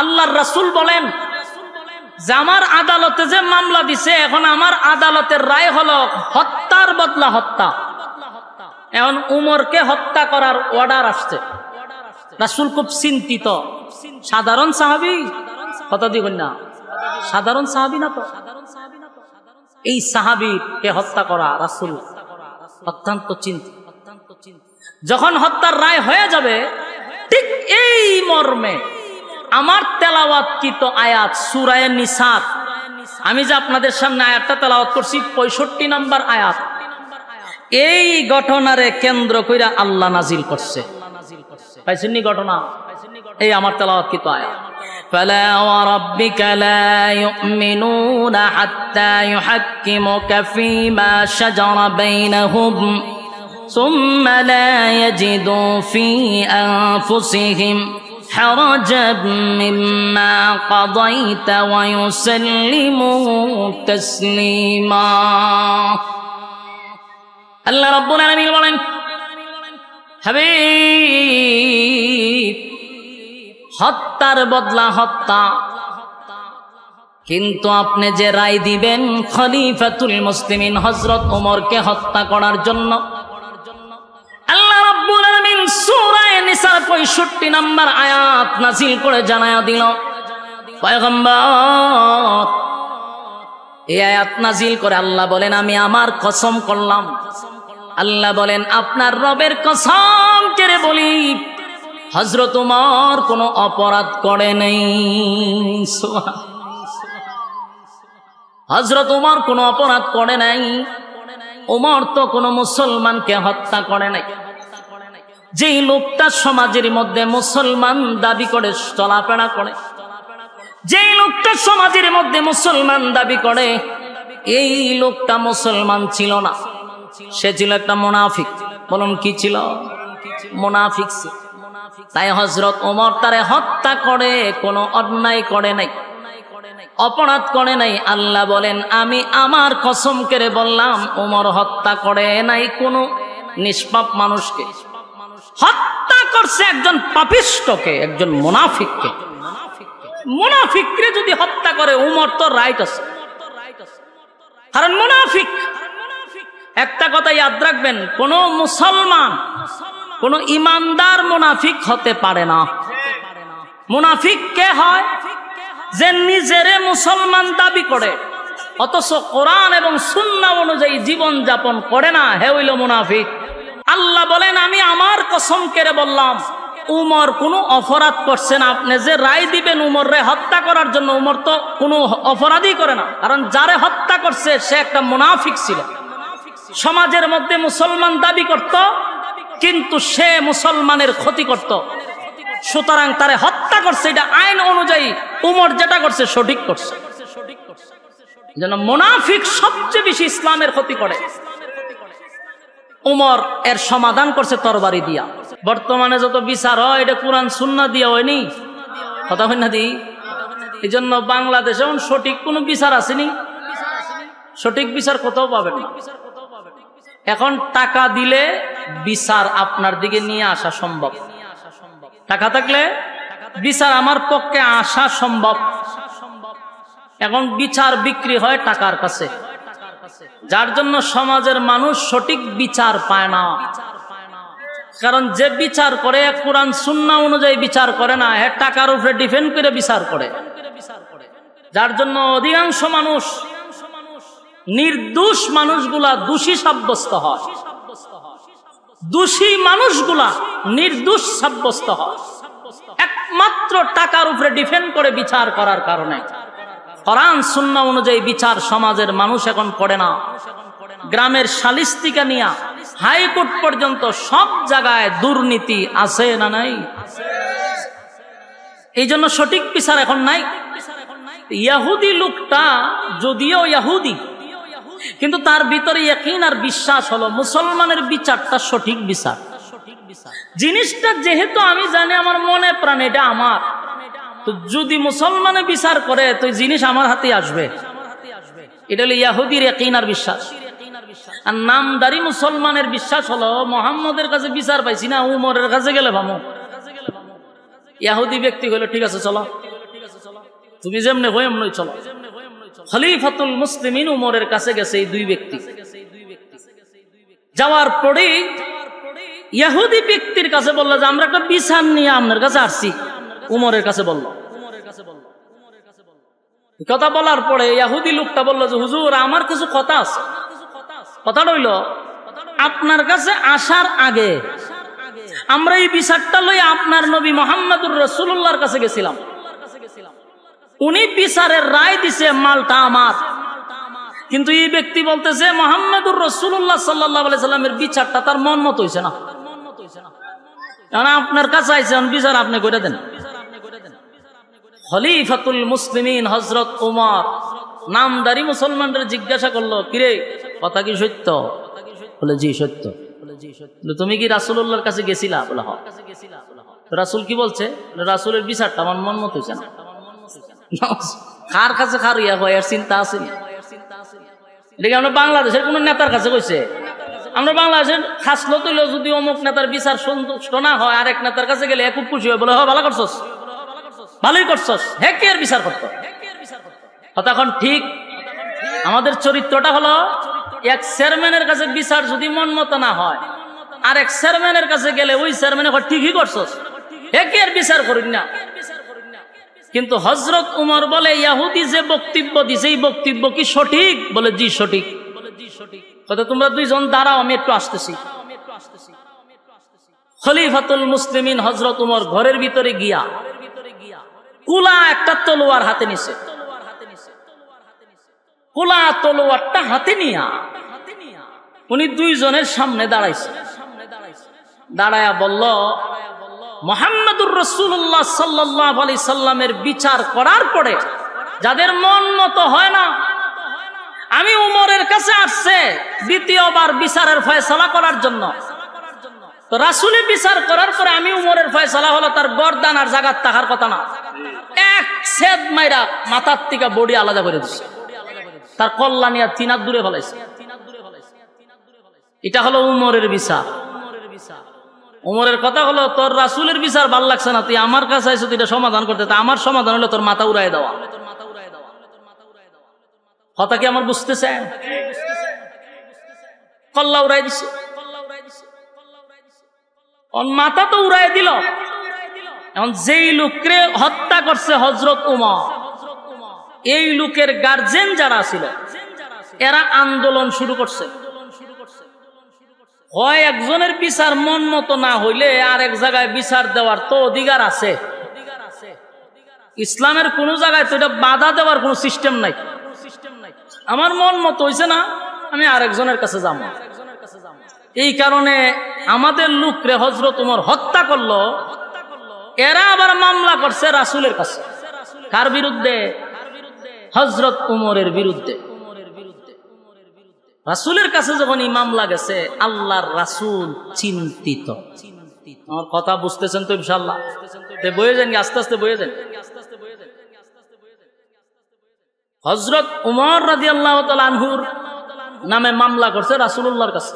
আল্লাহর রাসুল বলেন যে আমার আদালতে যে মামলা দিছে এখন আমার আদালতের রায় হলো হত্যার বদলা হত্যা এখন উমরকে হত্যা করার অর্ডার আসছে রাসুল খুব চিন্তিত সাধারণ সাহাবি কথা দিব না সাধারণ সাহাবি না তো এই সাহাবিকে হত্যা করা রাসুল অত্যন্ত চিন্তিত যখন হত্যার রায় হয়ে যাবে ঠিক এই মর্মে আমার তেলাওয়াতকৃত আয়াত সুরায় নিসাদ আমি যে আপনাদের সামনে আয়াতটা তেলাওয়াত করছি পঁয়ষট্টি নম্বর আয়াত এই ঘটনারে কেন্দ্র কইরা আল্লাহ নাজিল করছে ঘটনা আমার আয়াত ثم لا يجدوا في أنفسهم حرجا مما قضيت ويسلمه تسليما আল্লাহ রব্বুল আলমিন বলেন হবে হত্যার বদলা হত্যা কিন্তু আপনি যে রায় দিবেন খলিফাতুল মুসলিমিন হজরত ওমরকে হত্যা করার জন্য পঁয়ষট্টি নাম্বার আয়াত নাজিল করে জানায়া দিল এই আয়াত নাজিল করে আল্লাহ বলেন আমি আমার কসম করলাম আল্লাহ বলেন আপনার রবের কসম কেড়ে বলি হজরত তোমার কোনো অপরাধ করে নেই হজরত তোমার কোনো অপরাধ করে নাই ওমর তো কোনো মুসলমানকে হত্যা করে নাই যেই লোকটা সমাজের মধ্যে মুসলমান দাবি করে চলাফেরা করে যেই লোকটা সমাজের মধ্যে মুসলমান দাবি করে এই লোকটা মুসলমান ছিল না সে ছিল একটা মোনাফিক বলুন কি ছিল মোনাফিক তাই হজরত ওমর তারে হত্যা করে কোনো অন্যায় করে নাই অপরাধ করে নাই আল্লাহ বলেন আমি আমার কসম কেড়ে বললাম ওমর হত্যা করে নাই কোনো নিষ্পাপ মানুষকে হত্যা করছে একজন পাপিষ্টকে একজন মোনাফিককে মোনাফিককে যদি হত্যা করে উমর তো রাইট আছে কারণ মোনাফিক একটা কথা ইয়াদ রাখবেন কোন মুসলমান কোন ইমানদার মোনাফিক হতে পারে না মুনাফিক কে হয় যে নিজেরে মুসলমান দাবি করে অথচ কোরআন এবং সুন্না অনুযায়ী জীবন যাপন করে না হে হইল মুনাফিক আল্লাহ বলেন আমি আমার কসম কেড়ে বললাম উমর কোনো অপরাধ করছে না আপনি যে রায় দিবেন উমররে হত্যা করার জন্য উমর তো কোনো অপরাধই করে না কারণ যারে হত্যা করছে সে একটা মুনাফিক ছিল সমাজের মধ্যে মুসলমান দাবি করত কিন্তু সে মুসলমানের ক্ষতি করত সুতরাং তারে হত্যা করছে এটা আইন অনুযায়ী উমর যেটা করছে সঠিক করছে যেন মুনাফিক সবচেয়ে বেশি ইসলামের ক্ষতি করে উমর এর সমাধান করছে তরবারি দিয়া বর্তমানে যত বিচার হয় এটা কোরআন সুন্না দিয়া হয়নি কথা হয় না দি এই জন্য বাংলাদেশে সঠিক কোন বিচার আসেনি সঠিক বিচার কোথাও না এখন টাকা দিলে বিচার আপনার দিকে নিয়ে আসা সম্ভব টাকা থাকলে বিচার আমার পক্ষে আসা সম্ভব এখন বিচার বিক্রি হয় টাকার কাছে যার জন্য সমাজের মানুষ সঠিক বিচার পায় না কারণ যে বিচার করে কোরআন সুন্না অনুযায়ী বিচার করে না হ্যাঁ টাকার উপরে ডিফেন্ড করে বিচার করে যার জন্য অধিকাংশ মানুষ নির্দোষ মানুষগুলা দোষী সাব্যস্ত হয় দোষী মানুষগুলা নির্দোষ সাব্যস্ত হয় একমাত্র টাকার উপরে ডিফেন্ড করে বিচার করার কারণে কোরআন শূন্য অনুযায়ী বিচার সমাজের মানুষ এখন করে না গ্রামের সালিস্তিকা নিয়া হাইকোর্ট পর্যন্ত সব জায়গায় দুর্নীতি আছে না নাই এই জন্য সঠিক বিচার এখন নাই ইয়াহুদি লোকটা যদিও ইয়াহুদি কিন্তু তার ভিতরে একইন আর বিশ্বাস হলো মুসলমানের বিচারটা সঠিক বিচার জিনিসটা যেহেতু আমি জানি আমার মনে প্রাণ এটা আমার তো যদি মুসলমানে বিচার করে তো জিনিস আমার হাতে আসবে এটা হলো ইয়াহুদির আর বিশ্বাস আর নামদারি মুসলমানের বিশ্বাস হলো মোহাম্মদের কাছে বিচার পাইছি না উমরের কাছে গেলে ভাবো ইয়াহুদি ব্যক্তি হলো ঠিক আছে চলো তুমি যেমনে হয়ে এমনই চলো খলিফাতুল মুসলিমিন উমরের কাছে গেছে এই দুই ব্যক্তি যাওয়ার পরে ইয়াহুদি ব্যক্তির কাছে বললো যে আমরা একটা বিচার নিয়ে আপনার কাছে আসছি উমরের কাছে বলল কথা বলার পরে ইয়াহুদি লোকটা বলল যে হুজুর আমার কিছু কথা আছে কথা রইল আপনার কাছে আসার আগে আমরা এই বিচারটা লই আপনার নবী মোহাম্মদুর রসুল্লাহর কাছে গেছিলাম উনি বিচারের রায় দিছে মালটা আমার কিন্তু এই ব্যক্তি বলতেছে মোহাম্মদুর রসুল্লাহ সাল্লাহ সাল্লামের বিচারটা তার মন মতো হয়েছে না আপনার কাছে আইসেন বিচার আপনি করে দেন খলিফাতুল মুসলিমিন হজরত উমার নামদারি মুসলমানরা জিজ্ঞাসা করলো কিরে কথা কি সত্য বলে জি সত্য তুমি কি রাসুল্লাহর কাছে গেছিলা বলে হ হ্যাঁ। রাসুল কি বলছে রাসুলের বিচারটা আমার মন মতো কার কাছে ইয়া হয় চিন্তা আছে আমরা বাংলাদেশের কোন নেতার কাছে কইছে আমরা বাংলাদেশের খাসলো যদি অমুক নেতার বিচার শোনা হয় আরেক নেতার কাছে গেলে খুব খুশি হয় বলে হ হ্যাঁ, ভালো করছো ভালোই করছস হেকের বিচার করতো তখন ঠিক আমাদের চরিত্রটা হলো এক চেয়ারম্যানের কাছে বিচার যদি মন মতো না হয় আর এক চেয়ারম্যানের কাছে গেলে ওই চেয়ারম্যান ঠিকই করছস হেকের বিচার করিন না কিন্তু হজরত উমর বলে ইয়াহুদি যে বক্তব্য দিছে এই বক্তব্য কি সঠিক বলে জি সঠিক কথা তোমরা দুইজন দাঁড়াও আমি একটু আসতেছি খলিফাতুল মুসলিমিন হজরত উমর ঘরের ভিতরে গিয়া কুলা একটা তলোয়ার হাতে নিছে কুলা তলোয়ারটা হাতে নিয়া উনি দুইজনের সামনে দাঁড়াইছে দাঁড়ায়া বলল মোহাম্মদুর রসুল্লাহ সাল্লাহ আলি সাল্লামের বিচার করার পরে যাদের মন মতো হয় না আমি উমরের কাছে আসছে দ্বিতীয়বার বিচারের ফয়সলা করার জন্য তো রাসুলের বিচার করার পরে আমি উমরের ফয়সলা হলো তার বরদান আর জাগাত তাহার কথা না এক সেদ মাইরা মাথার থেকে বডি আলাদা করে দিছে তার কল্যাণী আর তিনার দূরে ফেলাইছে এটা হলো উমরের বিচার উমরের কথা হলো তোর রাসুলের বিচার ভাল লাগছে না তুই আমার কাছে আইসো তুই এটা সমাধান করতে তা আমার সমাধান হলো তোর মাথা উড়াই দেওয়া কথা কি আমার বুঝতেছে কল্লা উড়াই দিছে মাথা তো উড়াই দিল এখন যেই লোককে হত্যা করছে হজরত উমা এই লোকের গার্জেন যারা ছিল এরা আন্দোলন শুরু করছে হয় একজনের বিচার মন মতো না হইলে আর এক জায়গায় বিচার দেওয়ার তো অধিকার আছে ইসলামের কোন জায়গায় তো এটা বাধা দেওয়ার কোন সিস্টেম নাই আমার মন মতো হয়েছে না আমি আরেকজনের কাছে যাবো এই কারণে আমাদের লোকরে হজরত উমর হত্যা করলো এরা আবার মামলা করছে রাসুলের কাছে কার বিরুদ্ধে হজরত উমরের বিরুদ্ধে রাসুলের কাছে যখন এই মামলা গেছে আল্লাহর রাসুল চিন্তিত আমার কথা বুঝতেছেন তো ইনশাল্লাহ বয়ে যান আস্তে আস্তে বয়ে যান হজরত উমর রাজি আল্লাহ আনহুর নামে মামলা করছে রাসুল্লাহর কাছে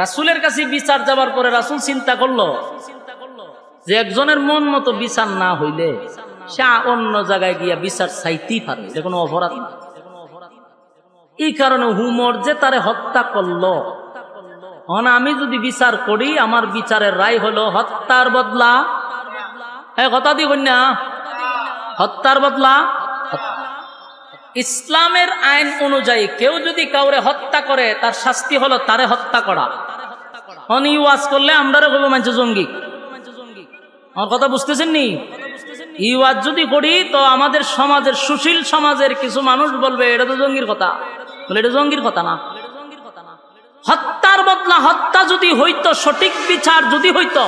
রাসুলের কাছে বিচার যাবার পরে রাসুল চিন্তা করলো যে একজনের মন মতো বিচার না হইলে সে অন্য জায়গায় গিয়া বিচার চাইতেই পারে যে কোনো অপরাধ না এই কারণে হুমর যে তারে হত্যা করলো হন আমি যদি বিচার করি আমার বিচারের রায় হলো হত্যার বদলা কথা দিব না হত্যার বদলা ইসলামের আইন অনুযায়ী কেউ যদি কাউরে হত্যা করে তার শাস্তি হলো তারে হত্যা করা হন করলে আমরা বলবো মানছে জঙ্গি আমার কথা বুঝতেছেন নি ইউয়াজ যদি করি তো আমাদের সমাজের সুশীল সমাজের কিছু মানুষ বলবে এটা তো জঙ্গির কথা বলে এটা জঙ্গির কথা না হত্যার বদলা হত্যা যদি হইতো সঠিক বিচার যদি হইতো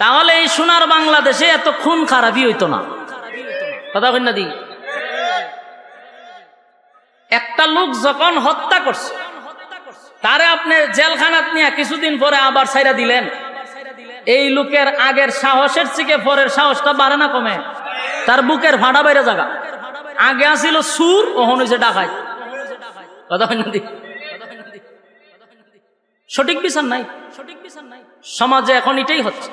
তাহলে এই সোনার বাংলাদেশে এত খুন খারাপই হইতো না কথা কন্যা একটা লোক যখন হত্যা করছে তারে আপনি জেলখানা নিয়ে কিছুদিন পরে আবার সাইরা দিলেন এই লোকের আগের সাহসের চিকে পরের সাহসটা বাড়ে না কমে তার বুকের ভাড়া বাইরে জাগা আগে আসিল সুর ওহন যে ডাকায় সঠিক বিচার নাই সঠিক বিচার নাই সমাজে এখন এটাই হচ্ছে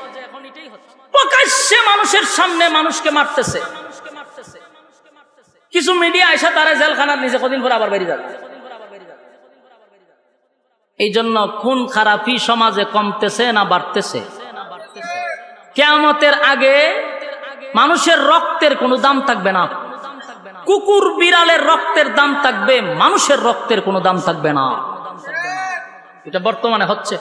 প্রকাশ্যে মানুষের সামনে মানুষকে মারতেছে কিছু মিডিয়া আসা তারা জেলখানার নিচে কদিন পরে আবার বেরিয়ে যাবে এই জন্য খুন খারাপি সমাজে কমতেছে না বাড়তেছে কেয়ামতের আগে মানুষের রক্তের কোনো দাম থাকবে না কুকুর বিড়ালের রক্তের দাম থাকবে মানুষের রক্তের কোনো দাম থাকবে না এটা বর্তমানে হচ্ছে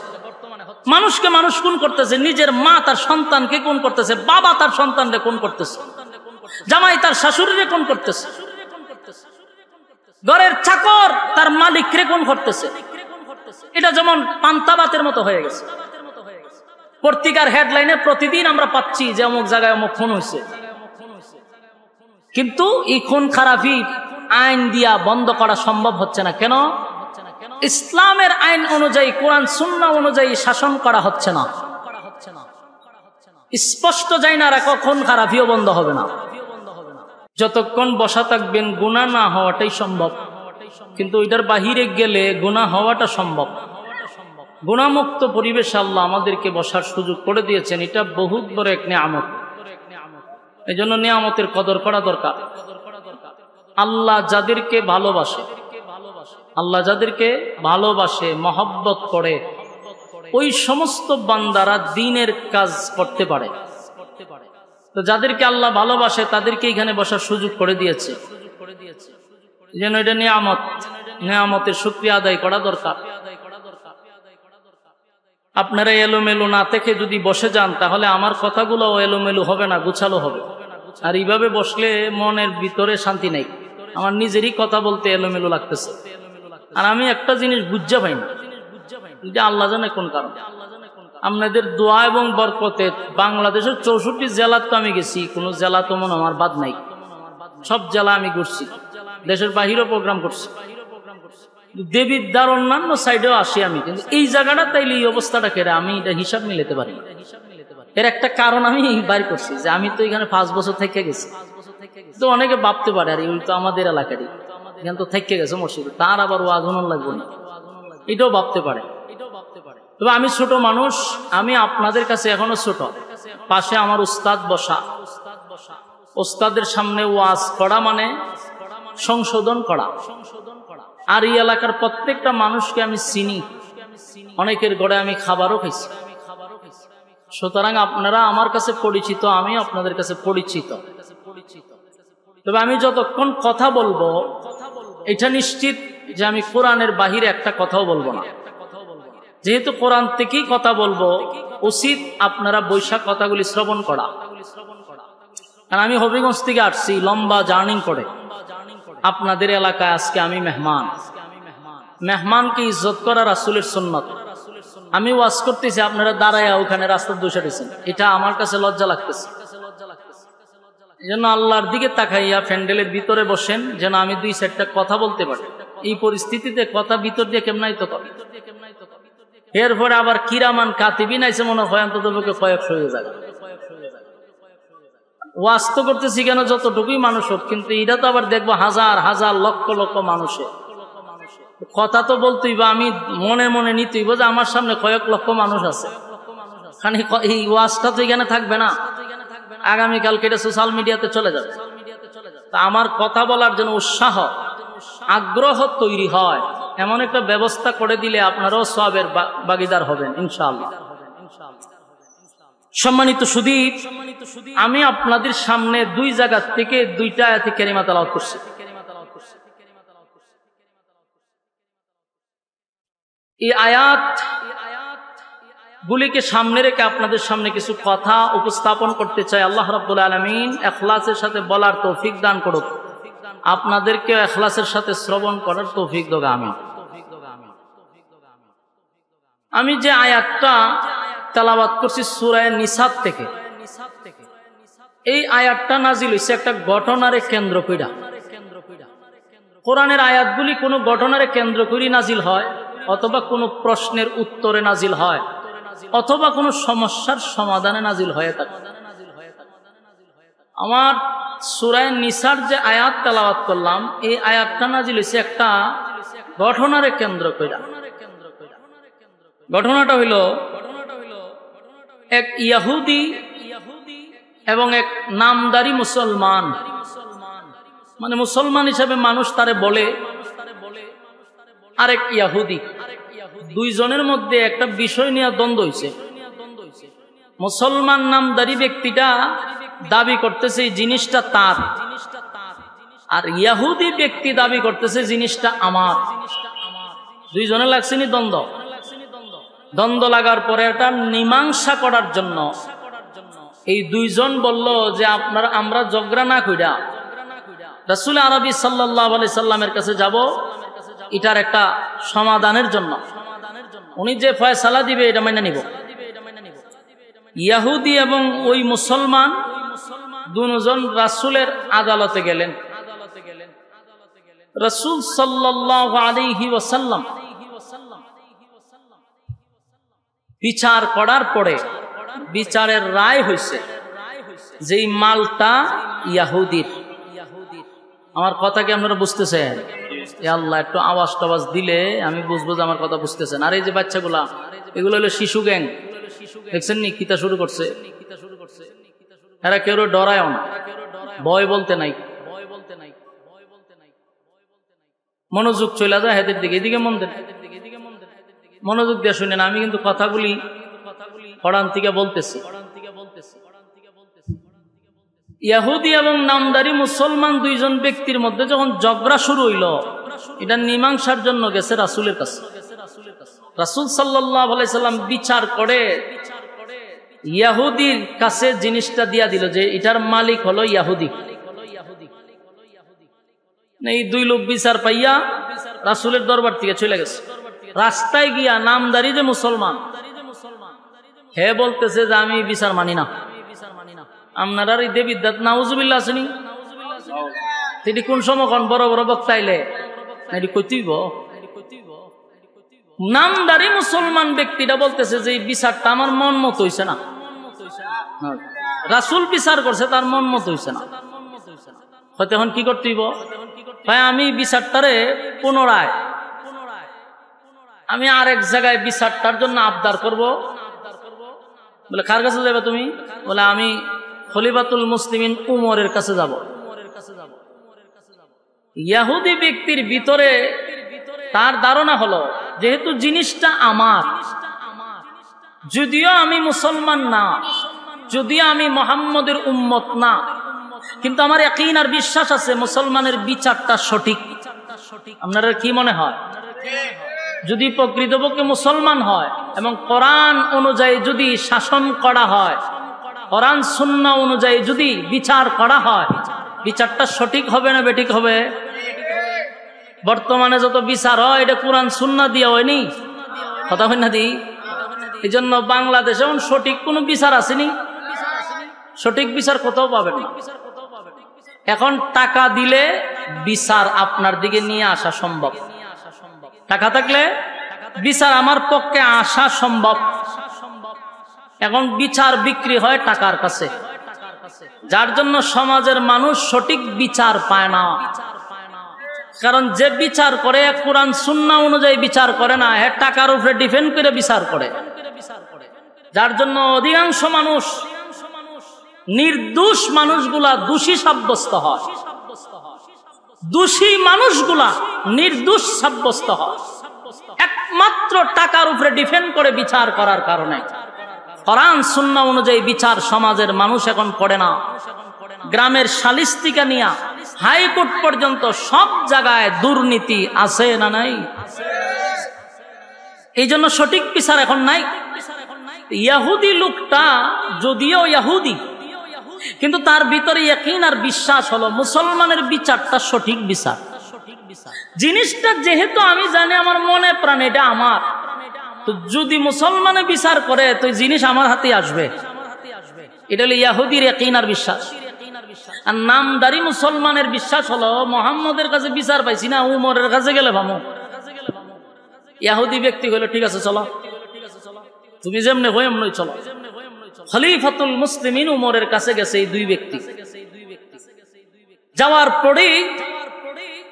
মানুষকে মানুষ খুন করতেছে নিজের মা তার সন্তানকে খুন করতেছে বাবা তার সন্তানকে খুন করতেছে জামাই তার শাশুড়ি রেকন করতেছে ঘরের চাকর তার মালিক রেকন করতেছে এটা যেমন পান্তাবাতের মতো হয়ে গেছে পত্রিকার হেডলাইনে প্রতিদিন আমরা পাচ্ছি যে অমুক জায়গায় অমুক খুন হয়েছে কিন্তু এই খুন খারাপি আইন দিয়া বন্ধ করা সম্ভব হচ্ছে না কেন ইসলামের আইন অনুযায়ী কোরআন শূন্য অনুযায়ী শাসন করা হচ্ছে না স্পষ্ট যাই না রাখো খুন খারাপিও বন্ধ হবে না যতক্ষণ বসা থাকবেন গুণা না হওয়াটাই সম্ভব কিন্তু ওইটার বাহিরে গেলে গুণা হওয়াটা সম্ভব গুণামুক্ত পরিবেশ আল্লাহ আমাদেরকে বসার সুযোগ করে দিয়েছেন এটা বহুত বড় এক নিয়ামত এই জন্য নিয়ামতের কদর করা দরকার আল্লাহ যাদেরকে ভালোবাসে আল্লাহ যাদেরকে ভালোবাসে মহব্বত করে ওই সমস্ত বান্দারা দিনের কাজ করতে পারে তো যাদেরকে আল্লাহ ভালোবাসে তাদেরকে এখানে বসার সুযোগ করে দিয়েছে যেন এটা নিয়ামত নিয়ামতের শুক্রিয়া আদায় করা দরকার আপনারা এলোমেলো না থেকে যদি বসে যান তাহলে আমার কথাগুলো এলোমেলো হবে না গুছালো হবে আর এইভাবে বসলে মনের ভিতরে শান্তি নেই আমার নিজেরই কথা বলতে এলোমেলো লাগতেছে আর আমি একটা জিনিস বুঝা পাইনি যে আল্লাহ জানে কোন কারণে আপনাদের দোয়া এবং বরকতে বাংলাদেশের চৌষট্টি জেলার তো আমি গেছি কোনো জেলা তো মনে আমার বাদ নাই সব জেলা আমি ঘুরছি দেশের বাহিরও প্রোগ্রাম করছি দেবীর দ্বার অন্যান্য সাইডেও আসি আমি কিন্তু এই জায়গাটা তাইলে এই অবস্থাটা কেড়ে আমি এটা হিসাব মিলেতে পারি এর একটা কারণ আমি বাইর করছি যে আমি তো এখানে পাঁচ বছর থেকে গেছি তো অনেকে ভাবতে পারে আর ওই তো আমাদের এলাকারই এখানে তো থেকে গেছে মসজিদ তার আবার ও আধুন লাগবে না এটাও ভাবতে পারে তবে আমি ছোট মানুষ আমি আপনাদের কাছে এখনো ছোট পাশে আমার উস্তাদ বসা ওস্তাদের সামনে ওয়াজ করা মানে সংশোধন করা আর এই এলাকার প্রত্যেকটা মানুষকে আমি চিনি অনেকের গড়ে আমি খাবারও খাইছি সুতরাং আপনারা আমার কাছে পরিচিত আমি আপনাদের কাছে পরিচিত তবে আমি যতক্ষণ কথা বলবো এটা নিশ্চিত যে আমি কোরআনের বাহিরে একটা কথাও বলবো না যেহেতু কোরআন থেকেই কথা বলবো উচিত আপনারা বৈশাখ কথাগুলি শ্রবণ করা কারণ আমি হবিগঞ্জ থেকে আসছি লম্বা জার্নিং করে আপনাদের এলাকায় আজকে আমি মেহমান মেহমানকে ইজ্জত করা রাসুলের সন্ন্যত আমি ওয়াজ করতেছি আপনারা দাঁড়ায় ওখানে রাস্তা দোষাটেছেন এটা আমার কাছে লজ্জা লাগতেছে যেন আল্লাহর দিকে তাকাইয়া ফ্যান্ডেলের ভিতরে বসেন যেন আমি দুই সাইডটা কথা বলতে পারি এই পরিস্থিতিতে কথা ভিতর দিয়ে কেমনাই তো কবে এরপরে আবার কিরামান কাতিবিন আইসে মনে হয় অন্তত কয়েক হয়ে যাবে ওয়াস্ত করতেছি কেন যতটুকুই মানুষ হোক কিন্তু এটা তো আবার দেখবো হাজার হাজার লক্ষ লক্ষ মানুষের কথা তো বলতেই বা আমি মনে মনে নিতেই যে আমার সামনে কয়েক লক্ষ মানুষ আছে খানি এই ওয়াজটা তো এখানে থাকবে না আগামীকাল কেটে সোশ্যাল মিডিয়াতে চলে যাবে তা আমার কথা বলার জন্য উৎসাহ আগ্রহ তৈরি হয় এমন একটা ব্যবস্থা করে দিলে আপনারাও সবের বাগিদার হবেন ইনশাআল্লাহ সম্মানিত সুদীপ আমি আপনাদের সামনে দুই জায়গা থেকে দুইটা আয়াতি কেরিমা তালাওয়াত করছি এই আয়াত গুলিকে সামনে রেখে আপনাদের সামনে কিছু কথা উপস্থাপন করতে চাই আল্লাহ রাব্বুল আলমিন এখলাসের সাথে বলার তৌফিক দান করুক আপনাদেরকে এখলাসের সাথে শ্রবণ করার তৌফিক দোগা আমি আমি যে আয়াতটা তালাবাত করছি সুরায় নিসাদ থেকে এই আয়াতটা নাজিল হয়েছে একটা ঘটনারে কেন্দ্র পীড়া কোরআনের আয়াতগুলি কোনো ঘটনারে কেন্দ্র করি নাজিল হয় অথবা কোনো প্রশ্নের উত্তরে নাজিল হয় অথবা কোনো সমস্যার সমাধানে নাজিল হয়ে থাকে আমার সুরায় নিসার যে আয়াত তালাওয়াত করলাম এই আয়াতটা না হয়েছে একটা ঘটনারে কেন্দ্র কইরা ঘটনাটা হইল এক ইয়াহুদি এবং এক নামদারি মুসলমান মানে মুসলমান হিসাবে মানুষ তারে বলে আরেক ইয়াহুদি দুইজনের মধ্যে একটা বিষয় নিয়ে দ্বন্দ্ব হয়েছে মুসলমান নামদারি ব্যক্তিটা দাবি করতেছে জিনিসটা তার আর ইয়াহুদি ব্যক্তি দাবি করতেছে জিনিসটা আমার দুইজনে লাগছেনি দ্বন্দ্ব দ্বন্দ্ব লাগার পরে এটা মীমাংসা করার জন্য এই দুইজন বলল যে আপনার আমরা জগরা না কইরা রাসুল আরবি সাল্লাহ আলি সাল্লামের কাছে যাব এটার একটা সমাধানের জন্য উনি যে ফয়সালা দিবে এটা মাইনা নিব ইয়াহুদি এবং ওই মুসলমান দুজন রাসুলের আদালতে গেলেন রসুল সাল্লাম বিচার করার পরে বিচারের রায় হয়েছে যে মালটা ইয়াহুদির আমার কথা কি আপনারা বুঝতেছেন আল্লাহ একটু আওয়াজ টাওয়াজ দিলে আমি বুঝবো যে আমার কথা বুঝতেছেন আর এই যে বাচ্চাগুলা এগুলো হলো শিশু গ্যাং দেখছেন নি কিতা শুরু করছে এরা কেউ ডরায়ও না ভয় বলতে নাই মনোযোগ চলে যায় হেদের দিকে এদিকে মন দেন মনোযোগ দিয়ে শুনেন আমি কিন্তু কথাগুলি হরান থেকে বলতেছি ইয়াহুদি এবং নামদারি মুসলমান দুইজন ব্যক্তির মধ্যে যখন ঝগড়া শুরু হইল এটা মীমাংসার জন্য গেছে রাসুলের কাছে রাসুল সাল্লাহ বিচার করে ইয়াহুদির কাছে জিনিসটা দিয়া দিল যে এটার মালিক হলো ইয়াহুদি মানে এই দুই লোক বিচার পাইয়া রাসুলের দরবার থেকে চলে গেছে রাস্তায় গিয়া নামদারি যে মুসলমান হে বলতেছে যে আমি বিচার মানি না আপনারা এই দেবী দেবিদ্যাত নাউজুবিল্লা আসেনি তিনি কোন সমখন বড় বড় বক্তাইলে মানে এটি নামদারি মুসলমান ব্যক্তিটা বলতেছে যে এই বিচারটা আমার মন মতো হইছে না রাসুল বিচার করছে তার মন মতো হইছে না হয়তো এখন কি করতে হইব ভাই আমি বিচারটারে পুনরায় আমি আর এক জায়গায় বিচারটার জন্য আবদার করব বলে কার কাছে যাবে তুমি বলে আমি খলিবাতুল মুসলিমিন উমরের কাছে যাব ইয়াহুদি ব্যক্তির ভিতরে তার ধারণা হলো যেহেতু জিনিসটা আমার যদিও আমি মুসলমান না যদি আমি মোহাম্মদের উম্মত না কিন্তু আমার এক আর বিশ্বাস আছে মুসলমানের বিচারটা সঠিক আপনারা কি মনে হয় যদি প্রকৃতপক্ষে মুসলমান হয় এবং কোরআন অনুযায়ী যদি শাসন করা হয় কোরআন শূন্য অনুযায়ী যদি বিচার করা হয় বিচারটা সঠিক হবে না বেঠিক হবে বর্তমানে যত বিচার হয় এটা কোরআন শূন্য দিয়ে হয়নি কথা হয় না দি এই জন্য বাংলাদেশে সঠিক কোনো বিচার আসেনি সঠিক বিচার কোথাও পাবে না এখন টাকা দিলে বিচার আপনার দিকে নিয়ে আসা সম্ভব টাকা থাকলে বিচার আমার পক্ষে আসা সম্ভব এখন বিচার বিক্রি হয় টাকার কাছে যার জন্য সমাজের মানুষ সঠিক বিচার পায় না কারণ যে বিচার করে কোরআন সুন্না অনুযায়ী বিচার করে না হ্যাঁ টাকার উপরে ডিফেন্ড করে বিচার করে যার জন্য অধিকাংশ মানুষ নির্দোষ মানুষগুলা দোষী সাব্যস্ত হয় দোষী মানুষগুলা নির্দোষ সাব্যস্ত হয় একমাত্র টাকার উপরে ডিফেন্ড করে বিচার করার কারণে কোরআন শূন্য অনুযায়ী বিচার সমাজের মানুষ এখন করে না গ্রামের সালিস্তিকা নিয়া হাইকোর্ট পর্যন্ত সব জায়গায় দুর্নীতি আছে না নাই এই জন্য সঠিক বিচার এখন নাই ইয়াহুদি লোকটা যদিও ইয়াহুদি কিন্তু তার ভিতরে একইন আর বিশ্বাস হলো মুসলমানের বিচারটা সঠিক বিচার জিনিসটা যেহেতু আমি জানি আমার মনে প্রাণ এটা আমার তো যদি মুসলমানে বিচার করে তো জিনিস আমার হাতে আসবে এটা হলো ইয়াহুদির একইন আর বিশ্বাস আর নামদারি মুসলমানের বিশ্বাস হলো মোহাম্মদের কাছে বিচার পাইছি না উমরের কাছে গেলে ভাবো ইয়াহুদি ব্যক্তি হলো ঠিক আছে চলো তুমি যেমনি হয়ে এমনি চলো খলিফাতুল মুসলিমিন উমরের কাছে গেছে এই দুই ব্যক্তি যাওয়ার পরে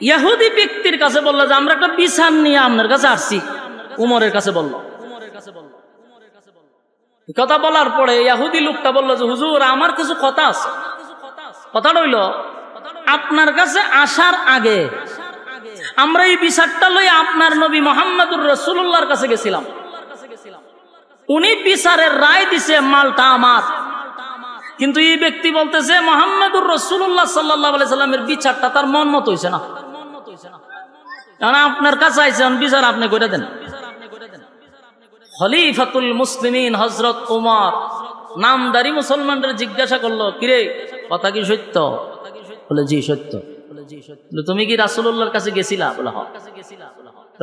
ইয়াহুদি ব্যক্তির কাছে বললো যে আমরা একটা বিছান নিয়ে আপনার কাছে আসছি উমরের কাছে বললো কথা বলার পরে ইয়াহুদি লোকটা বললো যে হুজুর আমার কিছু কথা আছে কথা রইল আপনার কাছে আসার আগে আমরা এই বিচারটা লই আপনার নবী মোহাম্মদুর রসুল্লাহর কাছে গেছিলাম উনি বিচারের রায় দিছে মালটা আমার কিন্তু এই ব্যক্তি বলতেছে মোহাম্মদুর রসুল্লাহ সাল্লামের বিচারটা তার মন মত হয়েছে না আপনার কাছে আইসেন বিচার আপনি করে দেন হজরত উমর নামদারি মুসলমানরা জিজ্ঞাসা করলো কিরে কথা কি সত্য বলে জি সত্য তুমি কি রাসুল্লাহর কাছে গেছিলা বলে হ্যাঁ।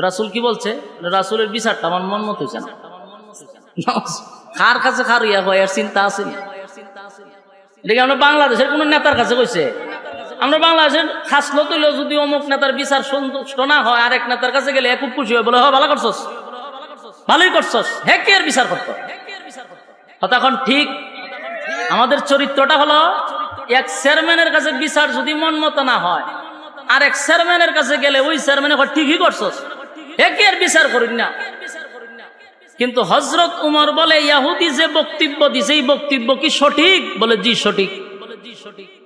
রাসুল কি বলছে রাসুলের বিচারটা আমার মন মত হয়েছে না কার কাছে খার ইয়া হয় আর চিন্তা আছে এটাকে আমরা বাংলাদেশের কোন নেতার কাছে কইছে আমরা বাংলাদেশের খাস তুলে যদি অমুক নেতার বিচার শোনা না হয় আরেক নেতার কাছে গেলে খুব খুশি হয় বলে হ হ্যাঁ, ভালো করছস ভালোই করছস হ্যাঁ কে আর বিচার করতো তখন ঠিক আমাদের চরিত্রটা হলো এক চেয়ারম্যানের কাছে বিচার যদি মন মতো না হয় আর এক চেয়ারম্যানের কাছে গেলে ওই চেয়ারম্যানের ঠিকই করছস একে আর বিচার করিন না কিন্তু হজরত উমর বলে ইয়াহুদি যে বক্তব্য দিছে এই বক্তব্য কি সঠিক বলে জি সঠিক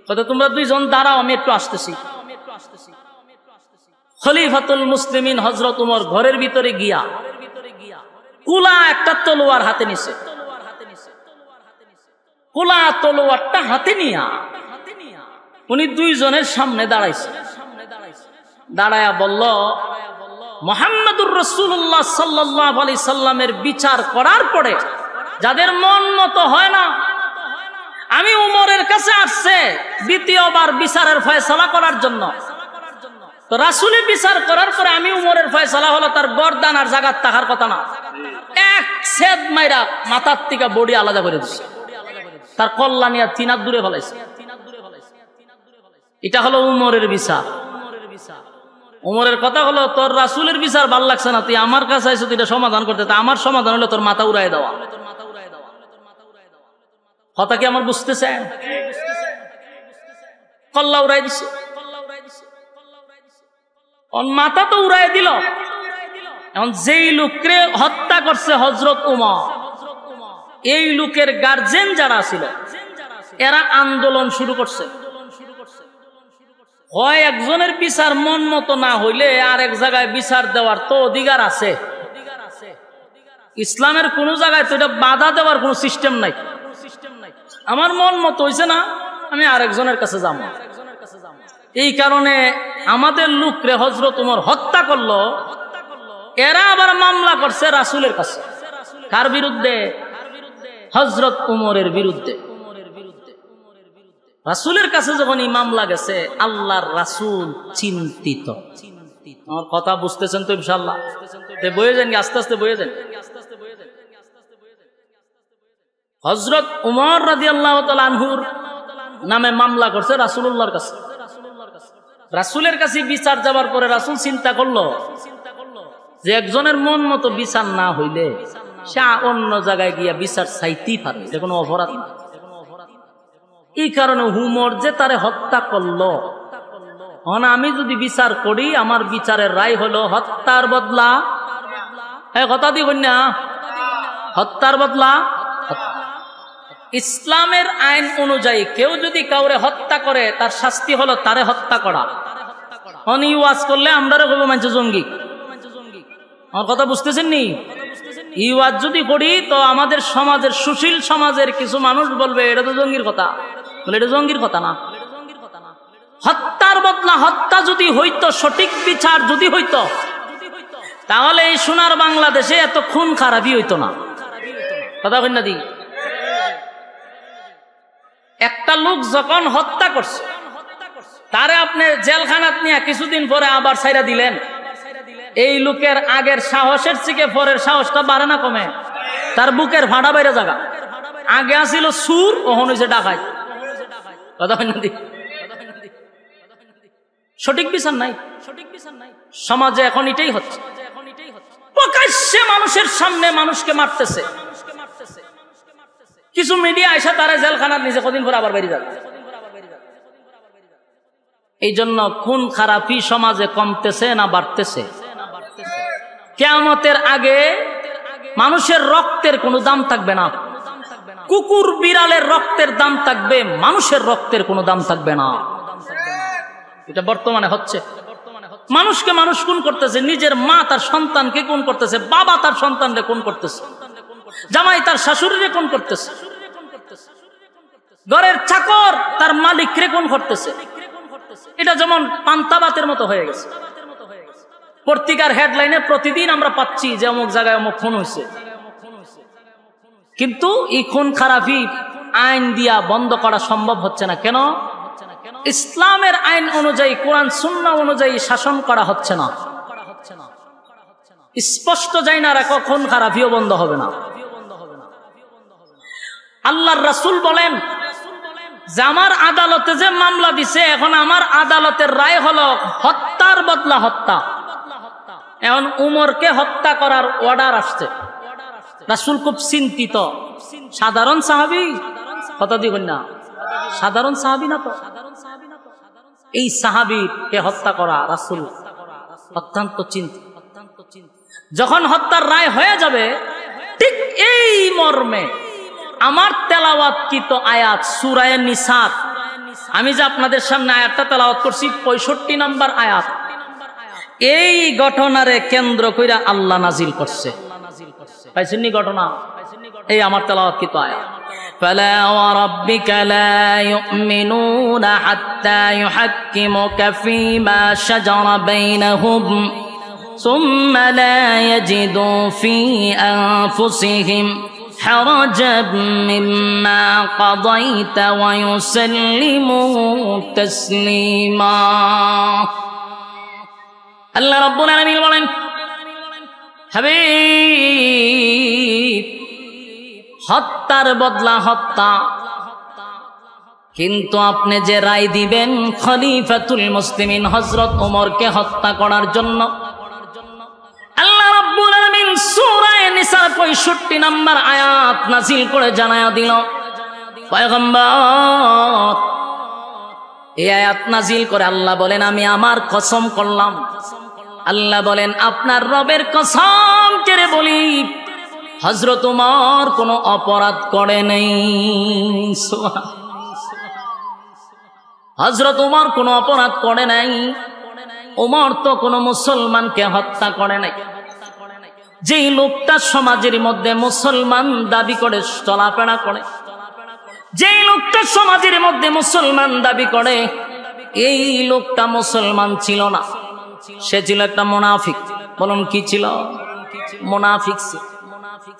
কথা তোমরা দুইজন দাঁড়াও আমি একটু আসতেছি খলিফাতুল মুসলিমিন হজরত উমর ঘরের ভিতরে গিয়া কুলা একটা তলোয়ার হাতে নিছে কুলা তলোয়ারটা হাতে নিয়া উনি দুইজনের সামনে দাঁড়াইছে দাঁড়ায়া বলল মোহাম্মদুর রসুল্লাহ সাল্লাহ আলি সাল্লামের বিচার করার পরে যাদের মন মতো হয় না আমি উমরের কাছে আসছে দ্বিতীয়বার বিচারের ফয়সলা করার জন্য তো রাসুলি বিচার করার পরে আমি উমরের ফয়সলা হলো তার বরদান আর জাগাত তাহার কথা না এক সেদ মাইরা মাথার থেকে বডি আলাদা করে দিচ্ছে তার কল্যাণী আর তিনার দূরে ভালাইছে এটা হলো উমরের বিচার উমরের বিচার উমরের কথা হলো তোর রাসুলের বিচার ভাল লাগছে না তুই আমার কাছে আইসো তুই সমাধান করতে তা আমার সমাধান হলো তোর মাথা উড়াই দেওয়া কথা কি আমার বুঝতে চায় কল্লা উড়াই দিছে মাথা তো উড়াই দিল এখন যেই লোককে হত্যা করছে হজরত উমর এই লোকের গার্জেন যারা ছিল এরা আন্দোলন শুরু করছে হয় একজনের বিচার মন মতো না হইলে আর এক জায়গায় বিচার দেওয়ার তো অধিকার আছে ইসলামের কোন জায়গায় তো এটা বাধা দেওয়ার কোন সিস্টেম নাই আমার মন মতো হয়েছে না আমি আরেকজনের কাছে যাবো এই কারণে আমাদের লোকরে হজরত তোমার হত্যা করলো এরা আবার মামলা করছে রাসুলের কাছে কার বিরুদ্ধে হজরত উমরের বিরুদ্ধে রাসুলের কাছে যখন মামলা গেছে আল্লাহ রাসুল চিন্তিত আমার কথা বুঝতেছেন তো ইনশাল্লাহ বয়ে যান আস্তে আস্তে বয়ে যান হজরত উমর রাজি আল্লাহ আনহুর নামে মামলা করছে রাসুল্লাহর কাছে রাসুলের কাছে বিচার যাবার পরে রাসুল চিন্তা করলো যে একজনের মন মতো বিচার না হইলে সে অন্য জায়গায় গিয়া বিচার চাইতেই পারে যে কোনো অপরাধ না এই কারণে হুমর যে তারে হত্যা করল হন আমি যদি বিচার করি আমার বিচারের রায় হলো হত্যার বদলা হ্যাঁ কথা দিব না হত্যার বদলা ইসলামের আইন অনুযায়ী কেউ যদি কাউরে হত্যা করে তার শাস্তি হলো তারে হত্যা করা অনি ওয়াজ করলে আমরারও করবো মানছে জঙ্গি আমার কথা বুঝতেছেন নি ইওয়াজ যদি করি তো আমাদের সমাজের সুশীল সমাজের কিছু মানুষ বলবে এটা তো জঙ্গির কথা বলে এটা জঙ্গির কথা না হত্যার বদলা হত্যা যদি হইতো সঠিক বিচার যদি হইতো তাহলে এই সোনার বাংলাদেশে এত খুন খারাপই হইতো না কথা না দি একটা লোক যখন হত্যা করছে তারে আপনি জেলখানাত নিয়ে কিছুদিন পরে আবার সাইরা দিলেন এই লোকের আগের সাহসের থেকে পরের সাহসটা বাড়ে না কমে তার বুকের ভাড়া বাইরে জাগা আগে আসিল সুর ওহন হয়েছে ডাকায় কথা হয় না সঠিক বিচার নাই সঠিক বিচার নাই সমাজে এখন এটাই হচ্ছে প্রকাশ্যে মানুষের সামনে মানুষকে মারতেছে কিছু মিডিয়া এসে তারা জেলখানার নিজে কদিন পরে আবার বেরিয়ে যাবে এই জন্য খুন খারাপি সমাজে কমতেছে না বাড়তেছে কেয়ামতের আগে মানুষের রক্তের কোনো দাম থাকবে না কুকুর বিড়ালের রক্তের দাম থাকবে মানুষের রক্তের কোনো দাম থাকবে না এটা বর্তমানে হচ্ছে মানুষকে মানুষ কোন করতেছে নিজের মা তার সন্তানকে কোন করতেছে বাবা তার সন্তানকে কোন করতেছে জামাই তার শাশুড়িরে কোন করতেছে ঘরের চাকর তার মালিক রে কোন করতেছে এটা যেমন পান্তাবাতের মতো হয়ে গেছে পত্রিকার হেডলাইনে প্রতিদিন আমরা পাচ্ছি যে অমুক জায়গায় অমুক খুন হয়েছে কিন্তু এই খুন খারাপি আইন দিয়া বন্ধ করা সম্ভব হচ্ছে না কেন ইসলামের আইন অনুযায়ী কোরআন সুন্না অনুযায়ী শাসন করা হচ্ছে না স্পষ্ট যাই না রাখো খুন খারাপিও বন্ধ হবে না আল্লাহর রাসুল বলেন যে আমার আদালতে যে মামলা দিছে এখন আমার আদালতের রায় হল হত্যার বদলা হত্যা এখন উমরকে হত্যা করার অর্ডার আসছে রাসুল খুব চিন্তিত সাধারণ সাহাবি কথা দিবেন না সাধারণ সাহাবি না তো এই সাহাবিকে হত্যা করা রাসুল অত্যন্ত চিন্তিত যখন হত্যার রায় হয়ে যাবে ঠিক এই মর্মে আমার তেলাওয়াতকৃত আয়াত সুরায় নিসাদ আমি যে আপনাদের সামনে আয়াতটা তেলাওয়াত করছি পঁয়ষট্টি নম্বর আয়াত এই ঘটনারে কেন্দ্র কইরা আল্লাহ নাজিল করছে পাইছেননি ঘটনা এই আমার তেলাওয়াত কি পায় فلا وربك لا يؤمنون حتى يحكموك فيما شجر بينهم ثم لا يجدوا في أنفسهم حرجا مما قضيت ويسلموا تسليما الله ربنا العالمين হাবিব হত্যার বদলা হত্যা কিন্তু আপনি যে রায় দিবেন খলিফাতুল মুসলিমিন হজরত ওমরকে হত্যা করার জন্য আল্লাহ নম্বর করে করে আল্লাহ বলেন আমি আমার কসম করলাম আল্লাহ বলেন আপনার রবের কসম কেড়ে বলি হজরত উমর কোনো অপরাধ করে নেই হজরত উমর কোনো অপরাধ করে নাই উমর তো কোনো মুসলমানকে হত্যা করে নাই যেই লোকটা সমাজের মধ্যে মুসলমান দাবি করে চলাফেরা করে যেই লোকটা সমাজের মধ্যে মুসলমান দাবি করে এই লোকটা মুসলমান ছিল না সে ছিল একটা মোনাফিক বলুন কি ছিল মোনাফিক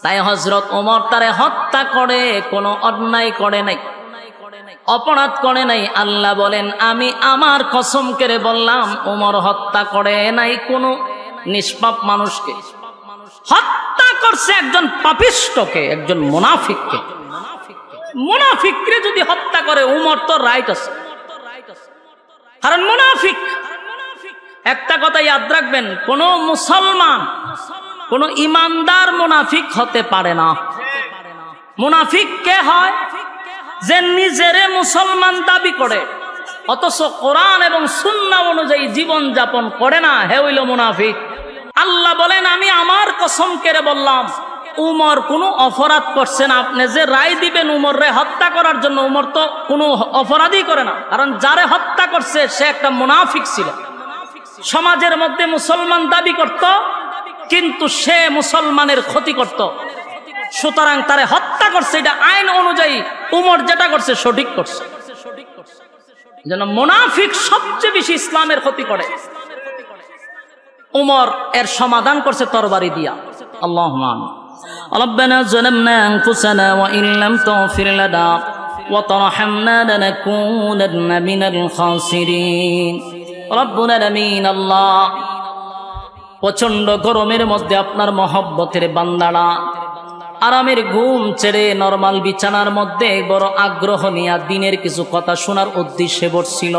তাই হজরত ওমর তারে হত্যা করে কোনো অন্যায় করে নাই অপরাধ করে নাই আল্লাহ বলেন আমি আমার কসম কেড়ে বললাম ওমর হত্যা করে নাই কোনো নিষ্পাপ মানুষকে হত্যা করছে একজন পাপিষ্টকে একজন মোনাফিককে মোনাফিককে যদি হত্যা করে উমর তো রাইট আছে কারণ মোনাফিক একটা কথা ইয়াদ রাখবেন কোন মুসলমান কোন ইমানদার মুনাফিক হতে পারে না মুনাফিক কে হয় যে নিজেরে মুসলমান দাবি করে অথচ কোরআন এবং সুন্না অনুযায়ী জীবন যাপন করে না হে হইল মুনাফিক আল্লাহ বলেন আমি আমার কসম কেড়ে বললাম উমর কোনো অপরাধ করছে না আপনি যে রায় দিবেন উমর রে হত্যা করার জন্য উমর তো কোনো অপরাধই করে না কারণ যারে হত্যা করছে সে একটা মুনাফিক ছিল সমাজের মধ্যে মুসলমান দাবি করত কিন্তু সে মুসলমানের ক্ষতি করত সুতরাং তারে হত্যা করছে এটা আইন অনুযায়ী উমর যেটা করছে সঠিক করছে যেন মোনাফিক সবচেয়ে বেশি ইসলামের ক্ষতি করে উমর এর সমাধান করছে তরবারি দিয়া আল্লাহ ربنا ظلمنا أنفسنا وإن لم تغفر لنا وترحمنا لنكونن من الخاسرين রব্বুল আলামিন আল্লাহ প্রচন্ড গরমের মধ্যে আপনার মহব্বতের বান্দাড়া আরামের ঘুম ছেড়ে নরমাল বিছানার মধ্যে বড় আগ্রহ নিয়ে দিনের কিছু কথা শোনার উদ্দেশ্যে বসছিল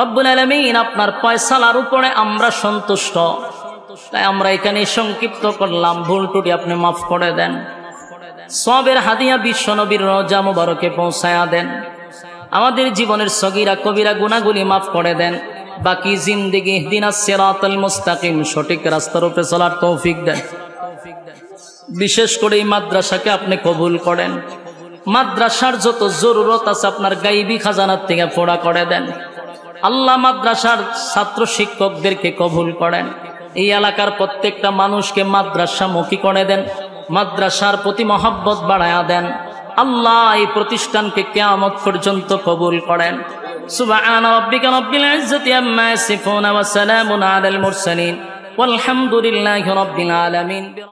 রব্বুল আলমিন আপনার পয়সালার উপরে আমরা সন্তুষ্ট তাই আমরা এখানে সংক্ষিপ্ত করলাম ভুল টুটি আপনি মাফ করে দেন সবের হাদিয়া বিশ্বনবীর রজা মোবারকে পৌঁছায়া দেন আমাদের জীবনের সগিরা কবিরা গুণাগুলি মাফ করে দেন বাকি জিন্দিগি দিন সেরাতাল মুস্তাকিম সঠিক রাস্তার উপরে চলার তৌফিক দেন বিশেষ করে এই মাদ্রাসাকে আপনি কবুল করেন মাদ্রাসার যত জরুরত আছে আপনার গাইবি খাজানার থেকে ফোড়া করে দেন আল্লাহ মাদ্রাসার ছাত্র শিক্ষকদেরকে কবুল করেন এই এলাকার প্রত্যেকটা মানুষকে মাদ্রাসামুখী করে দেন মাদ্রাসার প্রতি মহাব্বত বাড়ায়া দেন আল্লাহ এই প্রতিষ্ঠানকে কেয়ামত পর্যন্ত কবুল করেন سبحان ربك رب العزة أما يصفون وسلام على المرسلين والحمد لله رب العالمين